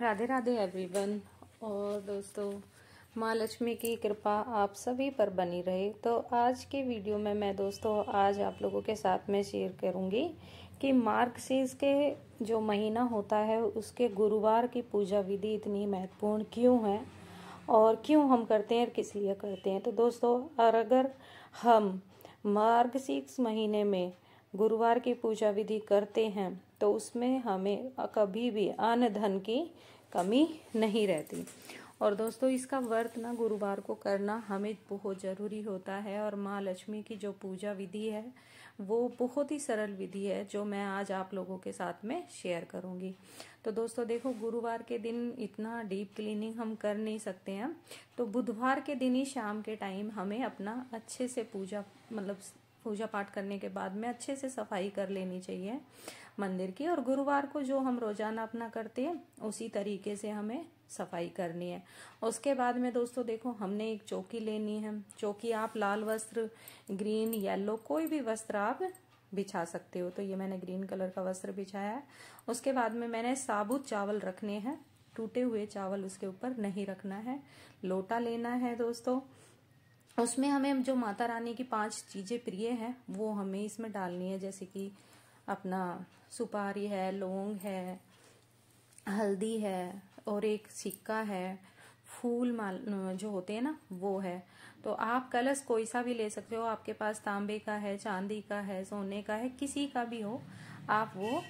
Radhe Radhe everyone और दोस्तों माँ लक्ष्मी की कृपा आप सभी पर बनी रहे तो आज के वीडियो में मैं दोस्तों आज आप लोगों के साथ में शेयर करूँगी कि मार्गशीर्ष के जो महीना होता है उसके गुरुवार की पूजा विधि इतनी महत्वपूर्ण क्यों है और क्यों हम करते हैं और किस लिए करते हैं तो दोस्तों और अगर हम मार्गशीर्ष महीने में गुरुवार की पूजा विधि करते हैं तो उसमें हमें कभी भी अन्य धन की कमी नहीं रहती और दोस्तों इसका व्रत ना गुरुवार को करना हमें बहुत ज़रूरी होता है और माँ लक्ष्मी की जो पूजा विधि है वो बहुत ही सरल विधि है जो मैं आज आप लोगों के साथ में शेयर करूँगी तो दोस्तों देखो गुरुवार के दिन इतना डीप क्लीनिंग हम कर नहीं सकते हैं तो बुधवार के दिन ही शाम के टाइम हमें अपना अच्छे से पूजा मतलब पूजा पाठ करने के बाद में अच्छे से सफाई कर लेनी चाहिए मंदिर की और गुरुवार को जो हम रोजाना अपना करते हैं उसी तरीके से हमें सफाई करनी है उसके बाद में दोस्तों देखो हमने एक चौकी लेनी है चौकी आप लाल वस्त्र ग्रीन येलो कोई भी वस्त्र आप बिछा सकते हो तो ये मैंने ग्रीन कलर का वस्त्र बिछाया है उसके बाद में मैंने साबुत चावल रखने हैं टूटे हुए चावल उसके ऊपर नहीं रखना है लोटा लेना है दोस्तों उसमें हमें जो माता रानी की पांच चीज़ें प्रिय हैं वो हमें इसमें डालनी है जैसे कि अपना सुपारी है लौंग है हल्दी है और एक सिक्का है फूल माल जो होते हैं ना वो है तो आप कलश कोई सा भी ले सकते हो आपके पास तांबे का है चांदी का है सोने का है किसी का भी हो आप वो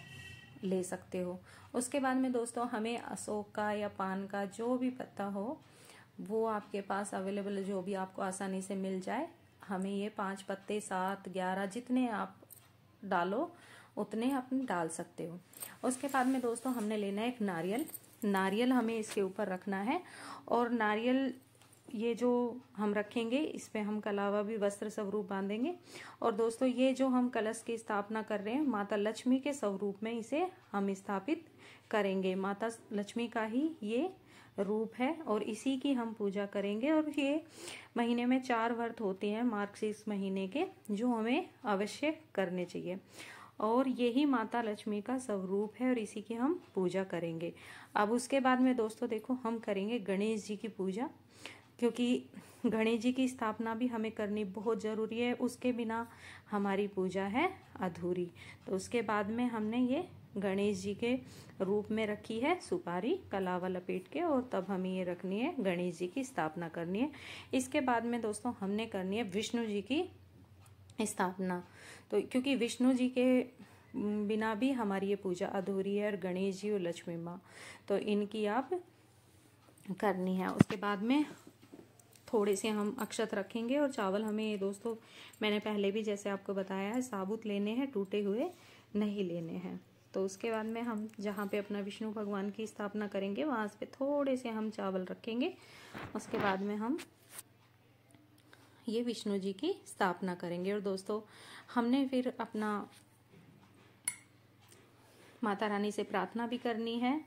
ले सकते हो उसके बाद में दोस्तों हमें अशोक का या पान का जो भी पत्ता हो वो आपके पास अवेलेबल जो भी आपको आसानी से मिल जाए हमें ये पाँच पत्ते सात ग्यारह जितने आप डालो उतने आप डाल सकते हो उसके बाद में दोस्तों हमने लेना है एक नारियल नारियल हमें इसके ऊपर रखना है और नारियल ये जो हम रखेंगे इस पर हम कलावा भी वस्त्र स्वरूप बांधेंगे और दोस्तों ये जो हम कलश की स्थापना कर रहे हैं माता लक्ष्मी के स्वरूप में इसे हम स्थापित करेंगे माता लक्ष्मी का ही ये रूप है और इसी की हम पूजा करेंगे और ये महीने में चार व्रत होते हैं मार्क्स इस महीने के जो हमें अवश्य करने चाहिए और यही माता लक्ष्मी का स्वरूप है और इसी की हम पूजा करेंगे अब उसके बाद में दोस्तों देखो हम करेंगे गणेश जी की पूजा क्योंकि गणेश जी की स्थापना भी हमें करनी बहुत ज़रूरी है उसके बिना हमारी पूजा है अधूरी तो उसके बाद में हमने ये गणेश जी के रूप में रखी है सुपारी कलावा लपेट के और तब हमें ये रखनी है गणेश जी की स्थापना करनी है इसके बाद में दोस्तों हमने करनी है विष्णु जी की स्थापना तो क्योंकि विष्णु जी के बिना भी हमारी ये पूजा अधूरी है और गणेश जी और लक्ष्मी माँ तो इनकी आप करनी है उसके बाद में थोड़े से हम अक्षत रखेंगे और चावल हमें ये दोस्तों मैंने पहले भी जैसे आपको बताया है साबुत लेने हैं टूटे हुए नहीं लेने हैं तो उसके बाद में हम जहाँ पे अपना विष्णु भगवान की स्थापना करेंगे वहाँ पे थोड़े से हम चावल रखेंगे उसके बाद में हम ये विष्णु जी की स्थापना करेंगे और दोस्तों हमने फिर अपना माता रानी से प्रार्थना भी करनी है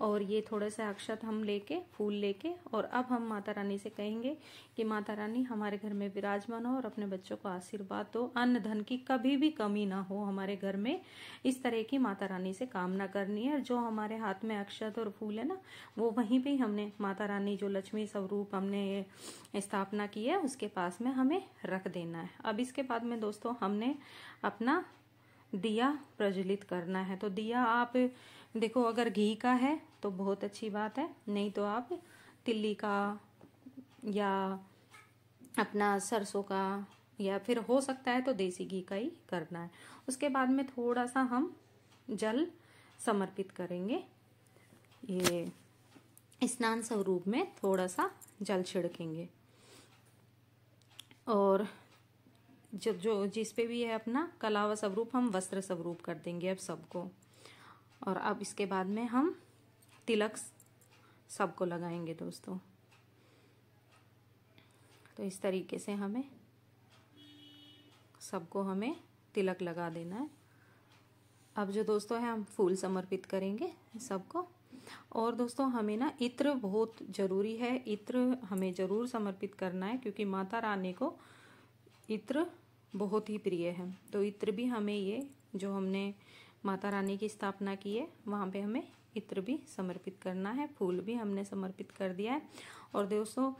और ये थोड़े से अक्षत हम लेके फूल लेके और अब हम माता रानी से कहेंगे कि माता रानी हमारे घर में विराजमान हो और अपने बच्चों को आशीर्वाद दो अन्न धन की कभी भी कमी ना हो हमारे घर में इस तरह की माता रानी से कामना करनी है और जो हमारे हाथ में अक्षत और फूल है ना वो वहीं पे हमने माता रानी जो लक्ष्मी स्वरूप हमने स्थापना की है उसके पास में हमें रख देना है अब इसके बाद में दोस्तों हमने अपना दिया प्रज्वलित करना है तो दिया आप देखो अगर घी का है तो बहुत अच्छी बात है नहीं तो आप तिल्ली का या अपना सरसों का या फिर हो सकता है तो देसी घी का ही करना है उसके बाद में थोड़ा सा हम जल समर्पित करेंगे ये स्नान स्वरूप में थोड़ा सा जल छिड़केंगे और जब जो जिस पे भी है अपना कला व स्वरूप हम वस्त्र स्वरूप कर देंगे अब सबको और अब इसके बाद में हम तिलक सबको लगाएंगे दोस्तों तो इस तरीके से हमें सबको हमें तिलक लगा देना है अब जो दोस्तों है हम फूल समर्पित करेंगे सबको और दोस्तों हमें ना इत्र बहुत ज़रूरी है इत्र हमें ज़रूर समर्पित करना है क्योंकि माता रानी को इत्र बहुत ही प्रिय है तो इत्र भी हमें ये जो हमने माता रानी की स्थापना की है वहाँ पे हमें इत्र भी समर्पित करना है फूल भी हमने समर्पित कर दिया है और दोस्तों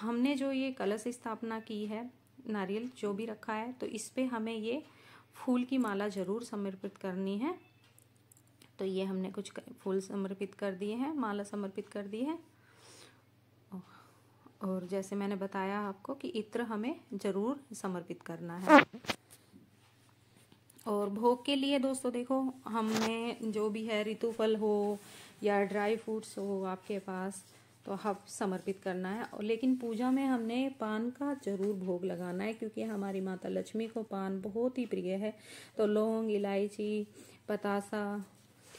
हमने जो ये कलश स्थापना की है नारियल जो भी रखा है तो इस पर हमें ये फूल की माला ज़रूर समर्पित करनी है तो ये हमने कुछ फूल समर्पित कर दिए हैं माला समर्पित कर दी है और जैसे मैंने बताया आपको कि इत्र हमें ज़रूर समर्पित करना है और भोग के लिए दोस्तों देखो हमने जो भी है ऋतुफल हो या ड्राई फ्रूट्स हो आपके पास तो हब समर्पित करना है और लेकिन पूजा में हमने पान का जरूर भोग लगाना है क्योंकि हमारी माता लक्ष्मी को पान बहुत ही प्रिय है तो लौंग इलायची पतासा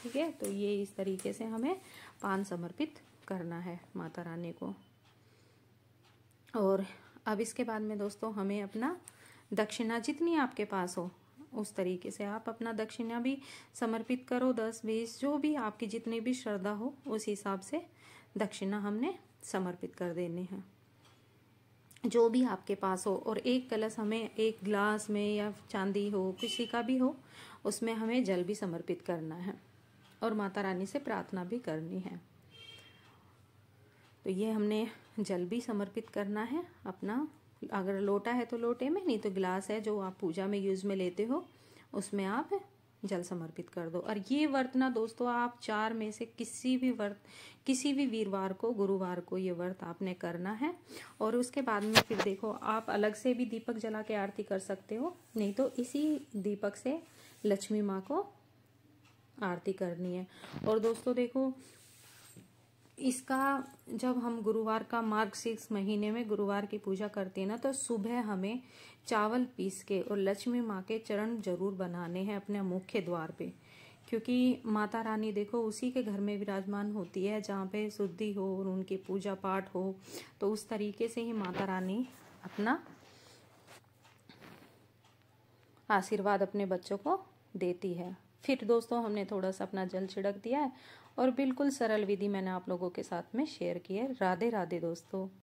ठीक है तो ये इस तरीके से हमें पान समर्पित करना है माता रानी को और अब इसके बाद में दोस्तों हमें अपना दक्षिणा जितनी आपके पास हो उस तरीके से आप अपना दक्षिणा भी समर्पित करो दस बीस जो भी आपकी जितनी भी श्रद्धा हो उस हिसाब से दक्षिणा हमने समर्पित कर देने हैं जो भी आपके पास हो और एक कलश हमें एक ग्लास में या चांदी हो किसी का भी हो उसमें हमें जल भी समर्पित करना है और माता रानी से प्रार्थना भी करनी है तो ये हमने जल भी समर्पित करना है अपना अगर लोटा है तो लोटे में नहीं तो गिलास है जो आप पूजा में यूज़ में लेते हो उसमें आप जल समर्पित कर दो और ये व्रत ना दोस्तों आप चार में से किसी भी व्रत किसी भी वीरवार को गुरुवार को ये व्रत आपने करना है और उसके बाद में फिर देखो आप अलग से भी दीपक जला के आरती कर सकते हो नहीं तो इसी दीपक से लक्ष्मी माँ को आरती करनी है और दोस्तों देखो इसका जब हम गुरुवार का मार्ग सिक्स महीने में गुरुवार की पूजा करते हैं ना तो सुबह हमें चावल पीस के और लक्ष्मी माँ के चरण जरूर बनाने हैं अपने मुख्य द्वार पे क्योंकि माता रानी देखो उसी के घर में विराजमान होती है जहाँ पे शुद्धि हो और उनकी पूजा पाठ हो तो उस तरीके से ही माता रानी अपना आशीर्वाद अपने बच्चों को देती है फिर दोस्तों हमने थोड़ा सा अपना जल छिड़क दिया है और बिल्कुल सरल विधि मैंने आप लोगों के साथ में शेयर की है राधे राधे दोस्तों